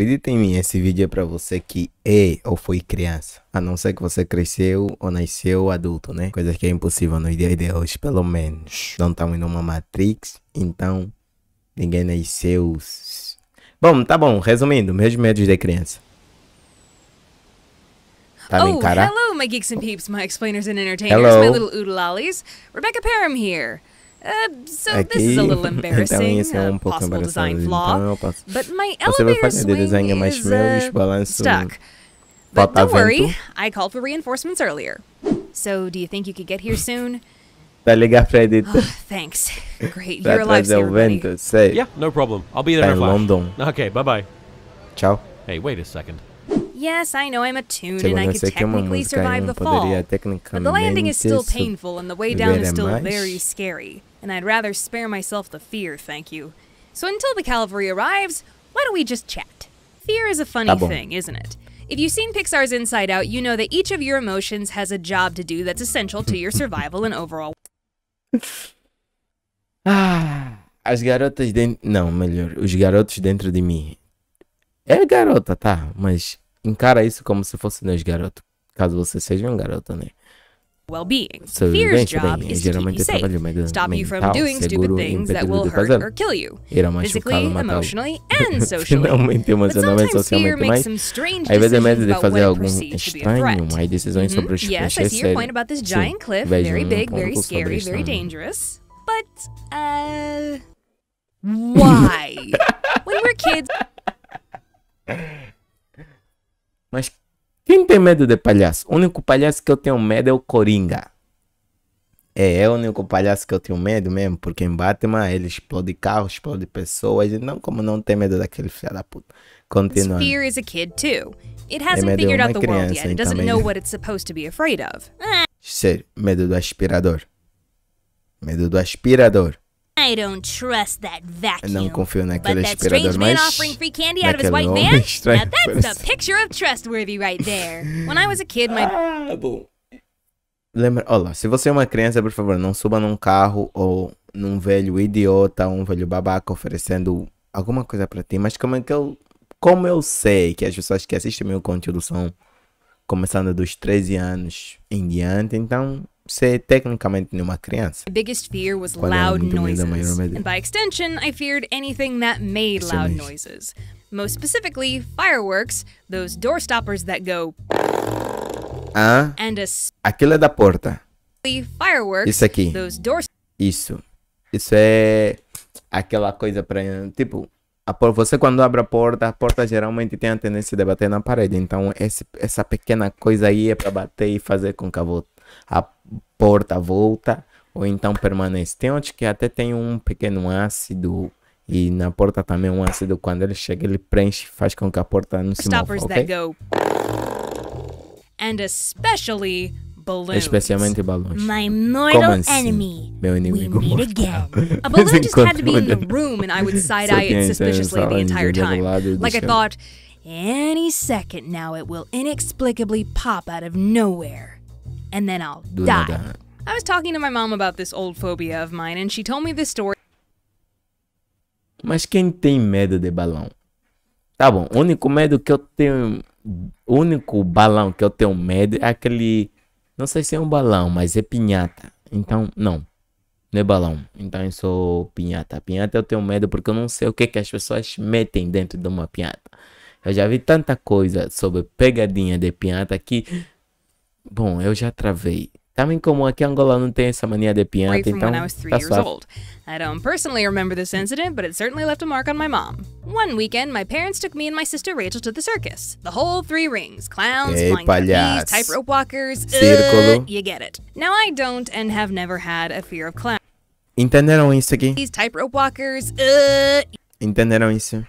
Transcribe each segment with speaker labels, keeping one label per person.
Speaker 1: Acredita em mim, esse vídeo é para você que é ou foi criança. A não ser que você cresceu ou nasceu adulto, né? Coisa que é impossível nos dias de hoje, pelo menos. Não estamos numa Matrix, então ninguém nasceu. Bom, tá bom. Resumindo, meus medos de criança. Tá oh, cara?
Speaker 2: hello, my geeks and peeps, my explainers and entertainers, hello. my little oodalollies. Rebecca Parham here. Uh, so Aqui, this is a little embarrassing, então, é um uh, possible design flaw, but my elevator swing desenho, is uh, stuck. But don't worry, I called for reinforcements earlier. So do you think you could get here soon?
Speaker 1: Vai Oh,
Speaker 2: thanks. Great, you're alive, vento, buddy. Yeah,
Speaker 1: no problem. I'll be there in a flash. London. Okay, bye-bye. Ciao. Hey, wait a second.
Speaker 2: Yes, I know I'm a tune and I could technically survive the fall. But the landing is still painful and the way down is still very scary, and I'd rather spare myself the fear, thank you. So until the cavalry arrives, why don't we just chat? Fear is a funny ah, thing, isn't it? If you've seen Pixar's Inside Out, you know that each of your emotions has a job to do that's essential to your survival and overall.
Speaker 1: ah, as garotas dentro. Não, melhor. Os garotos dentro de mim. É garota, tá, mas encara isso como se fosse nós garoto. Caso você seja um garoto, né?
Speaker 2: well-being. So Fear's job is to keep you safe, stop you from doing stupid things that will hurt or kill you, physically, emotionally, and socially. but
Speaker 1: sometimes fear makes some strange decisions about what perceived to be a threat. Yes, I see your point about this giant cliff, very big, very scary, very
Speaker 2: dangerous, but, uh, why? when we're kids...
Speaker 1: Mas quem tem medo de palhaço? O único palhaço que eu tenho medo é o Coringa. É, é o único palhaço que eu tenho medo mesmo, porque em Batman ele explode carros, explode pessoas, não como não tem medo daquele filho da puta. Continua. Fear
Speaker 2: is a kid too. It hasn't figured out the world yet. It doesn't então, know what it's supposed to be afraid of.
Speaker 1: medo do aspirador. Medo do aspirador.
Speaker 2: I don't trust that vacuum. Não confio naquele aspirador, mas naquele homem estranho. Now that's parece... the picture of trustworthy right there. When I was a kid, my... Ah, bom.
Speaker 1: Lembra, olha, se você é uma criança, por favor, não suba num carro ou num velho idiota, um velho babaca oferecendo alguma coisa pra ti, mas como é que eu como eu sei que as pessoas que assistem meu conteúdo são começando dos 13 anos em diante, então ser tecnicamente nenhuma criança. My
Speaker 2: biggest fear was Qual loud noises. And by extension, I feared anything that made é loud noises. Most specifically, fireworks, those door stoppers that go.
Speaker 1: Ah. And a... Aquilo é da porta.
Speaker 2: Fireworks, Isso aqui. Those door...
Speaker 1: Isso. Isso é aquela coisa para tipo você quando abre a porta, a porta geralmente tem a tendência de bater na parede. Então esse, essa pequena coisa aí é para bater e fazer com que a, a porta volta ou então permanece. Tem onde que até tem um pequeno ácido e na porta também um ácido. Quando ele chega, ele preenche faz com que a porta não se mova, okay?
Speaker 2: Especialmente balões. My mortal Como assim? enemy. Meu inimigo we meet again. A balloon just had to be in the room and I would side-eye it suspiciously the entire time. Like I thought, any second now it will inexplicably pop out of nowhere and then I'll Do die. Nada. I was talking to my mom about this old phobia of mine and she told me this story.
Speaker 1: Mas quem tem medo de balão? Tá bom, o único medo que eu tenho. O único balão que eu tenho medo é aquele. Não sei se é um balão, mas é pinhata. Então, não. Não é balão. Então eu sou pinhata. Pinhata eu tenho medo porque eu não sei o que, é que as pessoas metem dentro de uma pinhata. Eu já vi tanta coisa sobre pegadinha de pinhata que Bom, eu já travei. Também como aqui não tem essa mania de pianta, então tá suave.
Speaker 2: I don't personally remember this incident, but it certainly left a mark on my mom. One weekend, my parents took me and my sister Rachel to the circus. The whole three rings clowns, flying walkers. Uh, you get it. Now, I don't and have never had a fear of clowns.
Speaker 1: Entenderam isso aqui? These
Speaker 2: walkers. Uh,
Speaker 1: Entenderam isso?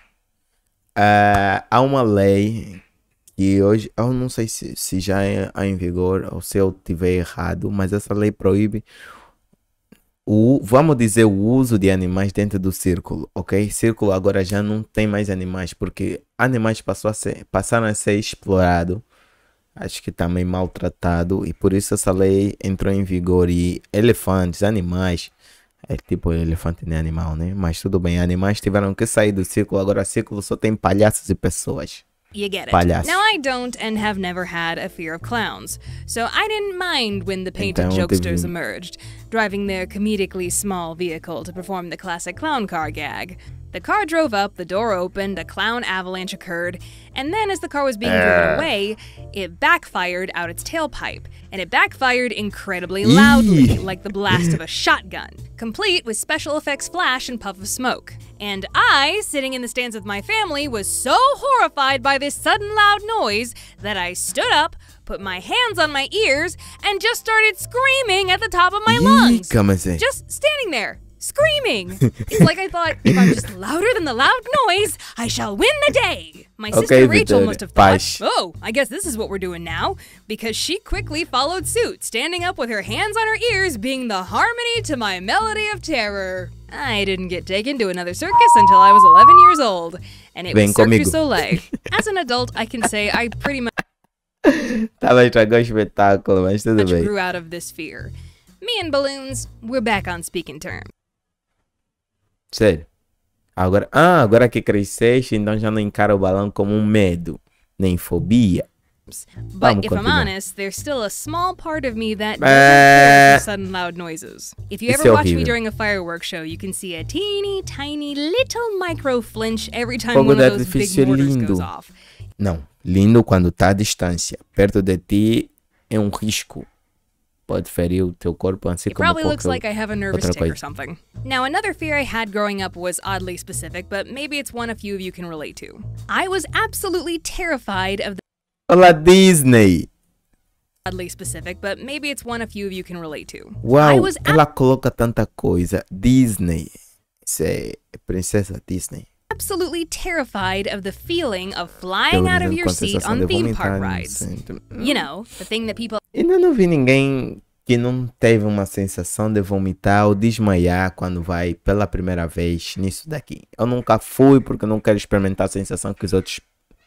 Speaker 1: Uh, há uma lei e hoje eu não sei se, se já é em vigor ou se eu tiver errado, mas essa lei proíbe o, vamos dizer, o uso de animais dentro do círculo, ok? Círculo agora já não tem mais animais, porque animais passou a ser, passaram a ser explorado, acho que também tá maltratado, e por isso essa lei entrou em vigor. E elefantes, animais, é tipo elefante nem né, animal, né? Mas tudo bem, animais tiveram que sair do círculo, agora círculo só tem palhaços e pessoas.
Speaker 2: You get it. Now I don't and have never had a fear of clowns, so I didn't mind when the painted então, jokesters um emerged, driving their comedically small vehicle to perform the classic clown car gag. The car drove up, the door opened, a clown avalanche occurred, and then as the car was being driven away, it backfired out its tailpipe, and it backfired incredibly loudly, like the blast of a shotgun, complete with special effects flash and puff of smoke. And I, sitting in the stands with my family, was so horrified by this sudden loud noise that I stood up, put my hands on my ears, and just started screaming at the top of my lungs. Just standing there, screaming. it's like I thought, if I'm just louder than the loud noise, I shall win the day. My okay, sister Rachel must have thought, oh, I guess this is what we're doing now, because she quickly followed suit, standing up with her hands on her ears, being the harmony to my melody of terror. I didn't get taken to another circus until I was 11 years old, and it Ven was Cirque du Soleil. As an adult, I can say I pretty much
Speaker 1: Tava estragando o espetáculo, mas tudo bem. grew
Speaker 2: out of this fear. Me and balloons, we're back on speaking terms.
Speaker 1: Sério. Agora, ah, agora que cresceste, então já não encara o balão como um medo, nem fobia. But if I'm
Speaker 2: honest, there's still a small part of me that doesn't care é. for sudden loud noises. If you ever é watch me during a fireworks show, you can see a teeny tiny little micro flinch every time Fogo one of those big é mortars lindo. goes off.
Speaker 1: Não, lindo quando tá à distância. Perto de ti é um risco. pode ferir o teu corpo assim it como probably looks like I have a nervous tick or
Speaker 2: something. Now, another fear I had growing up was oddly specific, but maybe it's one a few of you can relate to. I was absolutely terrified of the
Speaker 1: Olá, Disney!
Speaker 2: Oddly specific, but maybe it's one a few of you can relate to. wow, ela
Speaker 1: coloca tanta coisa. Disney. Isso princesa Disney.
Speaker 2: absolutely terrified of the feeling of flying out of your seat on theme park rides. You know, the thing that people Ainda não vi
Speaker 1: ninguém que não teve uma sensação de vomitar ou desmaiar quando vai pela primeira vez nisso daqui. Eu nunca fui porque não quero experimentar a sensação que os outros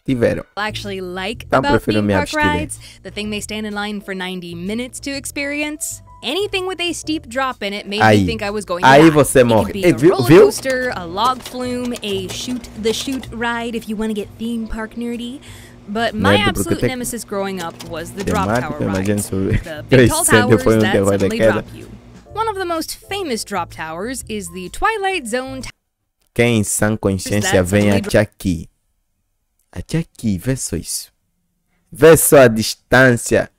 Speaker 1: tiveram.
Speaker 2: Actually like então about prefiro me park rides, the thing they stand in line for 90 minutes to experience. Anything with a steep drop in it made aí, me think I was going to Aí die. você morre. It could be a viu, roller coaster, a log flume, a shoot the shoot ride if you want to get theme park nerdy. But my é absolute nemesis growing up was the drop tower ride. The big tall towers that suddenly drop you. One of the most famous drop towers is the Twilight Zone
Speaker 1: Quem em sã consciência vem até aqui? Até aqui, vê só isso. Vê só a distância.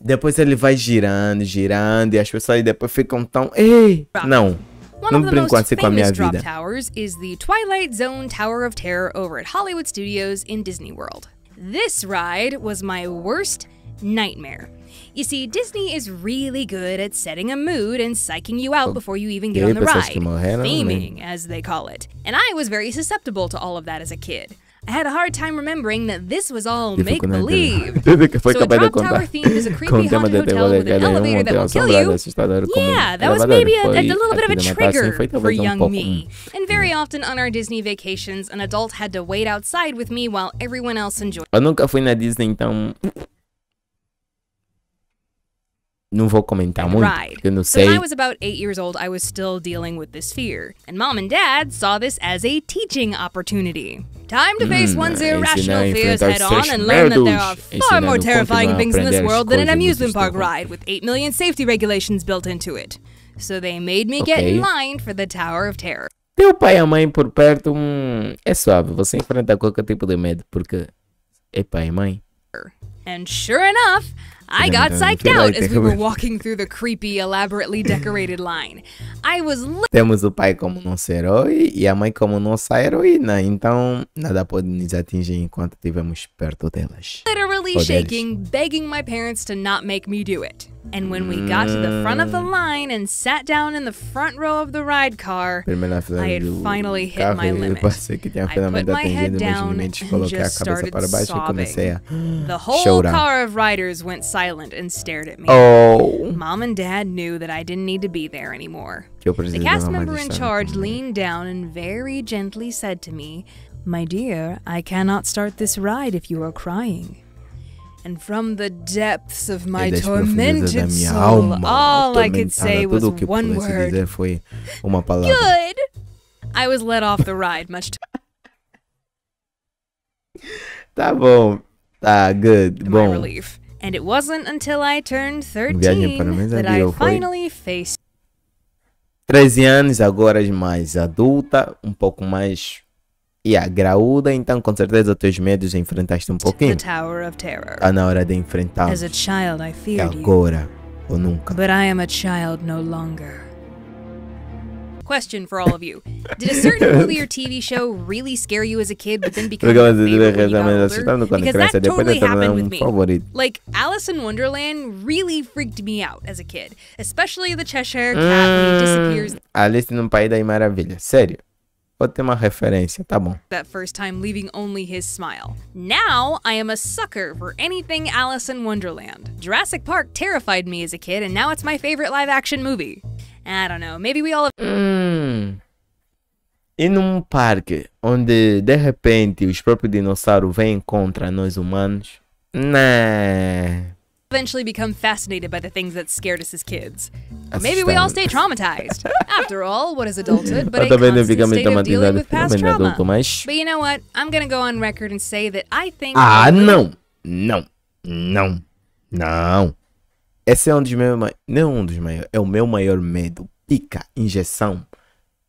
Speaker 1: Depois ele vai girando, girando e as pessoas depois ficam tão... Ei! Não. One of the most famous drop
Speaker 2: towers is the Twilight Zone Tower of Terror over at Hollywood Studios in Disney World. This ride was my worst nightmare. You see, Disney is really good at setting a mood and psyching you out oh, before you even get on the ride, theming, as they call it. And I was very susceptible to all of that as a kid. I had a hard time remembering that this was all make believe. so a drop tower theme is a creepy haunted hotel with an elevator that will kill
Speaker 1: you. Yeah, that was maybe a, a little bit of a trigger for young me.
Speaker 2: Mm. And very often on our Disney vacations, an adult had to wait outside with me while everyone else enjoyed.
Speaker 1: I nunca fui na Disney, então não vou comentar muito, right. porque eu não sei. So when I was
Speaker 2: about eight years old, I was still dealing with this fear. And mom and dad saw this as a teaching opportunity. Time to mm, face hum, one's irrational fears head on and learn that there are far more terrifying things in this world than an amusement park ride with 8 million safety regulations built into it. So they made me okay. get in line for the Tower of Terror.
Speaker 1: Ter pai e a mãe por perto hum, é suave, você enfrenta qualquer tipo de medo, porque é pai e mãe.
Speaker 2: And sure enough, I got psyched out as we were walking through the creepy, elaborately decorated line. I was
Speaker 1: Temos o pai como nosso herói e a mãe como nossa heroína, então nada pode nos atingir enquanto estivermos perto delas.
Speaker 2: Literally shaking, begging my parents to not make me do it. And when we got to the front of the mm. line and sat down in the front row of the ride car, I
Speaker 1: had finally hit my limit. I put my head down and just started sobbing.
Speaker 2: The whole car of riders went silent and stared at me. Oh. Mom and Dad knew that I didn't need to be there anymore. The cast member in charge leaned down and very gently said to me, My dear, I cannot start this ride if you are crying. And from the depths of my é tormented soul, alma, all I could say was one word. Dizer
Speaker 1: foi uma palavra.
Speaker 2: Good. I was let off the ride much to
Speaker 1: Tá bom. Tá good. bom. My
Speaker 2: relief. And it wasn't until I turned 13 that I finally faced
Speaker 1: 13 anos agora mais adulta, um pouco mais e yeah, graúda, então com certeza teus medos enfrentaste um pouquinho. Está ah, na hora de enfrentar.
Speaker 2: É
Speaker 1: agora ou nunca.
Speaker 2: But I am a child no longer. Question for all of you. Did a certain movie or TV show really scare you as a kid, but then become your
Speaker 1: favorite older? Because that totally happened with me.
Speaker 2: Like, Alice in Wonderland really freaked me out as a kid. Especially the Cheshire Cat when he hum, disappears.
Speaker 1: Alice no País das Maravilhas. Sério. Pode ter uma referência, tá bom.
Speaker 2: That first time leaving only his smile. Now I am a sucker for anything Alice in Wonderland. Jurassic Park terrified me as a kid and now it's my favorite live action movie. I don't know, maybe we all have... Hum.
Speaker 1: E num parque onde de repente os próprios dinossauros vêm contra nós humanos? Né
Speaker 2: eventually become fascinated by the things that scared us as kids. Assistente. Maybe we all stay traumatized. After all, what is adulthood but a constant state of dealing with past é trauma? Mas... But you know what? I'm gonna go on record and say that I think... Ah,
Speaker 1: não! Não! Não! Não! Esse é um dos meus... Ma... Não um dos maiores. É o meu maior medo. Pica, injeção,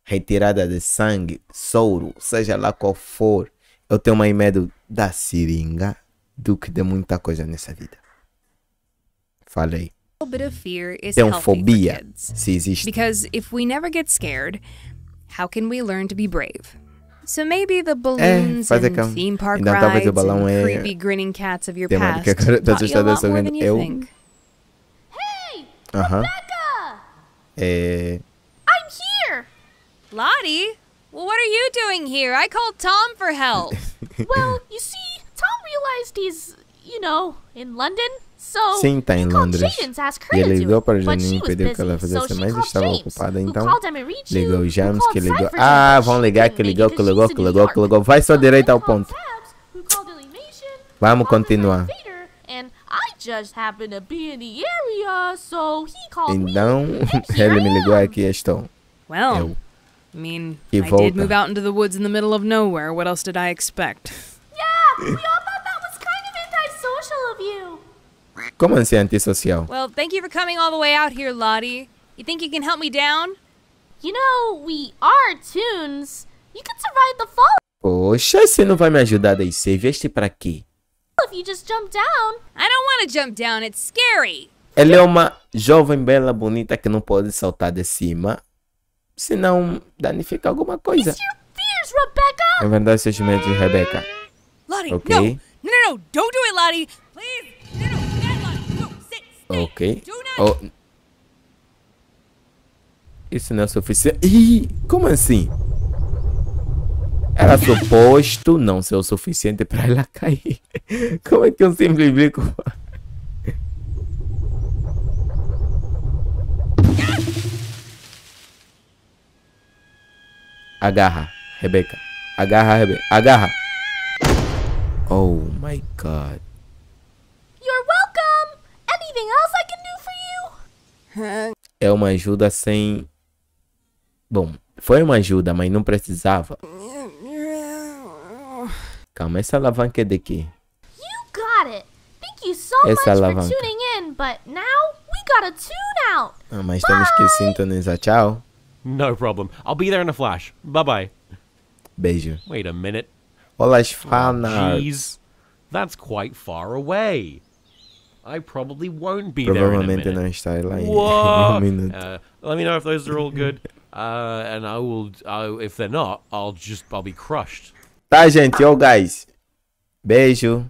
Speaker 1: retirada de sangue, soro, seja lá qual for. Eu tenho mais medo da seringa do que de muita coisa nessa vida. Falei.
Speaker 2: Então, um fobia,
Speaker 1: se existe.
Speaker 2: Because if we never get scared, how can we learn to be brave? So maybe the balloons é, and theme park então, rides o balão and é creepy grinning cats of your past que agora lot more than you Think.
Speaker 1: Hey, Rebecca! Uh -huh. É...
Speaker 2: I'm here. Lottie, well, what are you doing here? I called Tom for help. well, you see, Tom realized he's you know, in London. So Sim, está em Londres. E ele ligou para Janine e pediu que ela fizesse, mais. estava ocupada. Então,
Speaker 1: ligou o James, que ligou... Ah, vão ligar que ligou, que ligou, que ligou, que ligou. Vai só direito ao ponto.
Speaker 2: Vamos continuar. Então, ele
Speaker 1: me ligou é, aqui e estou.
Speaker 2: Eu. I mean, e I volta. did move out into the woods in the middle of nowhere. What else did I expect? Yeah, love you. Cómanse
Speaker 1: antissocial?
Speaker 2: Well, thank you for coming all the way out here, Lottie. You think you can help me down? You know, we are tunes. You can survive the fall.
Speaker 1: Poxa, você não vai me ajudar daí, você veste pra quê?
Speaker 2: If you just jump down. I don't want to jump down, it's scary.
Speaker 1: Ela é uma jovem bela bonita que não pode saltar de cima, senão danifica alguma coisa. your fears, Rebecca. É verdade seus medos, Rebecca. Lottie, okay. no.
Speaker 2: No, no, no, don't do it, Lottie.
Speaker 1: Ok. Oh. Isso não é suficiente. Ih, como assim? Era suposto não ser o suficiente para ela cair. Como é que eu sempre bico... Agarra, Rebeca. Agarra, Rebeca. Agarra. Oh my god. É uma ajuda sem. Bom, foi uma ajuda, mas não precisava. Calma, essa alavanca é de quê?
Speaker 2: Essa alavanca. In, ah,
Speaker 1: mas bye. temos que sintonizar. Tchau. No problem. I'll be there in a flash. Bye bye. Beijo. Wait a minute. Olá, Sfana. Oh, jeez. That's quite far away. I probably won't be there in a minute. lá uh, let me know if those are all good, uh, and I will. I, uh, if they're not, I'll just I'll be crushed. Tá, gente. Yo, guys. Beijo.